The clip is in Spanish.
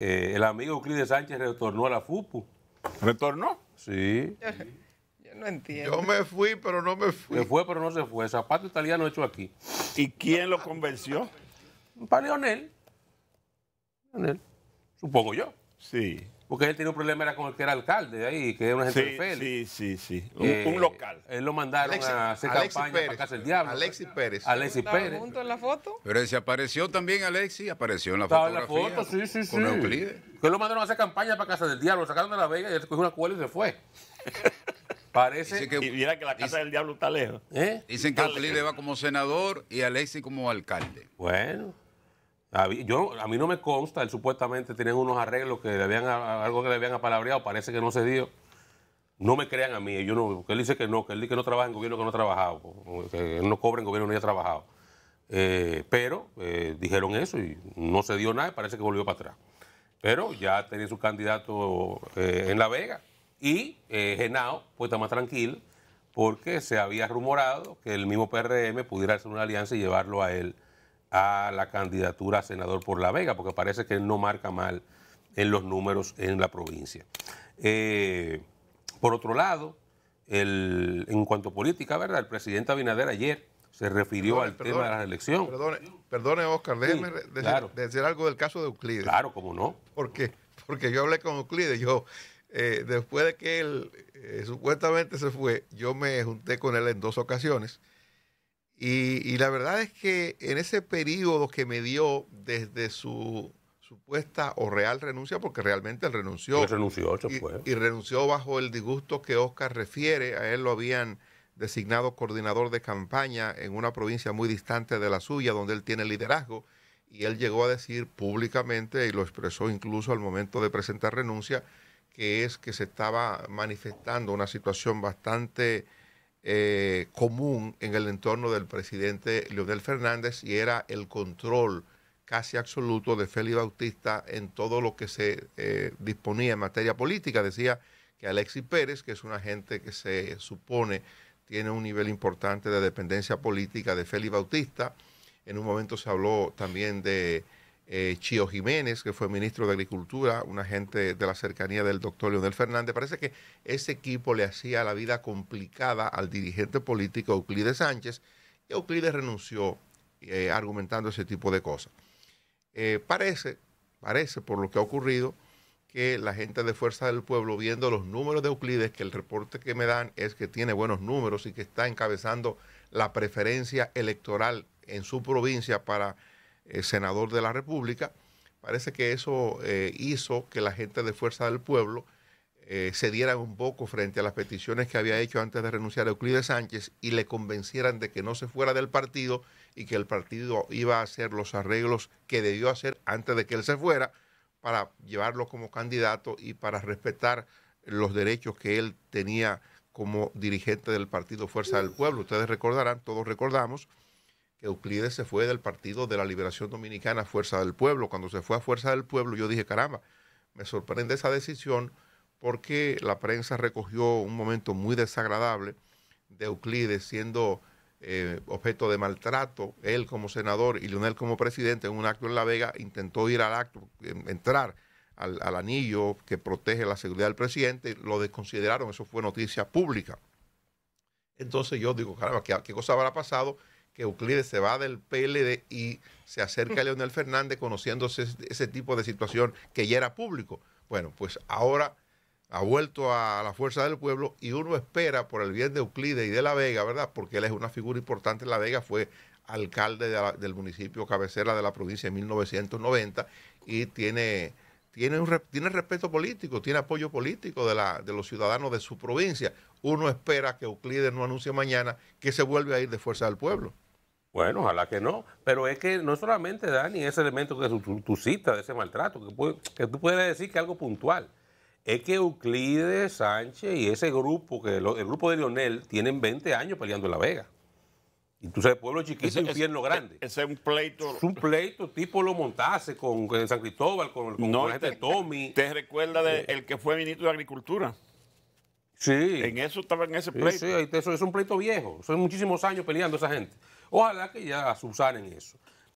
Eh, el amigo Euclides Sánchez retornó a la FUPU. ¿Retornó? Sí. Yo, no entiendo. Yo me fui, pero no me fui. Se fue, pero no se fue. Zapato italiano hecho aquí. ¿Y quién lo convenció? Para Leonel. Leonel. Supongo yo. Sí. Porque él tenía un problema era con el que era alcalde de ahí, que era una gente de Félix. Sí, sí, sí. un, eh, local. Él lo mandaron a hacer campaña para casa del diablo. Alexis Pérez. Alexis Pérez. en la foto? Pero se apareció también Alexis, apareció en la foto. en la foto, sí, sí, con sí. Euclide. Que lo mandaron a hacer campaña para casa del diablo, lo sacaron de la vega y él cogió una cuerda y se fue. Parece que, y mira que la casa del diablo está lejos. ¿Eh? Dicen que Euclide va como senador y Alexis como alcalde. Bueno. A mí, yo, a mí no me consta, él supuestamente tienen unos arreglos que habían, algo que le habían apalabreado, parece que no se dio. No me crean a mí, yo no, porque él dice que no, que él dice que no trabaja en gobierno, que no ha trabajado, que él no cobra en gobierno, que no haya trabajado. Eh, pero eh, dijeron eso y no se dio nada, y parece que volvió para atrás. Pero ya tenía su candidato eh, en La Vega y Genao pues está más tranquilo porque se había rumorado que el mismo PRM pudiera hacer una alianza y llevarlo a él a la candidatura a senador por La Vega, porque parece que él no marca mal en los números en la provincia. Eh, por otro lado, en cuanto a política, ¿verdad? El presidente Abinader ayer se refirió al tema de la elección Perdone, Oscar, déjeme decir, algo del caso de Euclides. Claro, cómo no. Porque, porque yo hablé con Euclides, yo, eh, después de que él eh, supuestamente se fue, yo me junté con él en dos ocasiones. Y, la verdad es que en ese periodo que me dio desde su supuesta o real renuncia, porque realmente él renunció. y, y, renunció bajo el disgusto que Oscar refiere. A él lo habían designado coordinador de campaña en una provincia muy distante de la suya, donde él tiene liderazgo. Y él llegó a decir públicamente, y lo expresó incluso al momento de presentar renuncia, que es que se estaba manifestando una situación bastante eh, común en el entorno del presidente Leonel Fernández y era el control casi absoluto de Félix Bautista en todo lo que se eh, disponía en materia política. Decía que Alexis Pérez, que es un agente que se supone tiene un nivel importante de dependencia política de Félix Bautista, en un momento se habló también de Chío eh, Chio Jiménez, que fue ministro de Agricultura, un agente de la cercanía del doctor Leonel Fernández. Parece que ese equipo le hacía la vida complicada al dirigente político Euclides Sánchez y Euclides renunció eh, argumentando ese tipo de cosas. Eh, parece, parece por lo que ha ocurrido, que la gente de Fuerza del Pueblo, viendo los números de Euclides, que el reporte que me dan es que tiene buenos números y que está encabezando la preferencia electoral en su provincia para eh, senador de la República, parece que eso eh, hizo que la gente de Fuerza del Pueblo eh, se diera un poco frente a las peticiones que había hecho antes de renunciar a Euclides Sánchez y le convencieran de que no se fuera del partido y que el partido iba a hacer los arreglos que debió hacer antes de que él se fuera para llevarlo como candidato y para respetar los derechos que él tenía como dirigente del partido Fuerza del Pueblo. Ustedes recordarán, todos recordamos, que Euclides se fue del Partido de la Liberación Dominicana Fuerza del Pueblo. Cuando se fue a Fuerza del Pueblo, yo dije, caramba, me sorprende esa decisión porque la prensa recogió un momento muy desagradable de Euclides siendo eh, objeto de maltrato, él como senador y Leonel como presidente, en un acto en La Vega, intentó ir al acto, entrar al, anillo que protege la seguridad del presidente, lo desconsideraron, eso fue noticia pública. Entonces yo digo, caramba, qué cosa habrá pasado? que Euclides se va del PLD y se acerca a Leonel Fernández conociéndose ese tipo de situación que ya era público. Bueno, pues ahora ha vuelto a la fuerza del pueblo y uno espera por el bien de Euclides y de La Vega, ¿verdad? Porque él es una figura importante. La Vega fue alcalde del municipio cabecera de la provincia en 1990 y tiene, tiene, un, tiene respeto político, tiene apoyo político de, la, de los ciudadanos de su provincia. Uno espera que Euclides no anuncie mañana que se vuelve a ir de fuerza del pueblo. Bueno, ojalá que no, pero es que no solamente, Dani, ese elemento que tú, cita de ese maltrato, que, que tú puedes decir que algo puntual, es que Euclides, Sánchez y ese grupo, que el grupo de Lionel, tienen 20 años peleando en La Vega. Y tú sabes, pueblo chiquito, y infierno grande. E, ese es un pleito. Es un pleito tipo lo montase con, San Cristóbal, con, el con la gente de Tommy. Te recuerda de eh, el que fue ministro de Agricultura. Sí. En eso estaba en ese pleito. Sí, es un pleito viejo. Son muchísimos años peleando esa gente. Ojalá que ya en eso.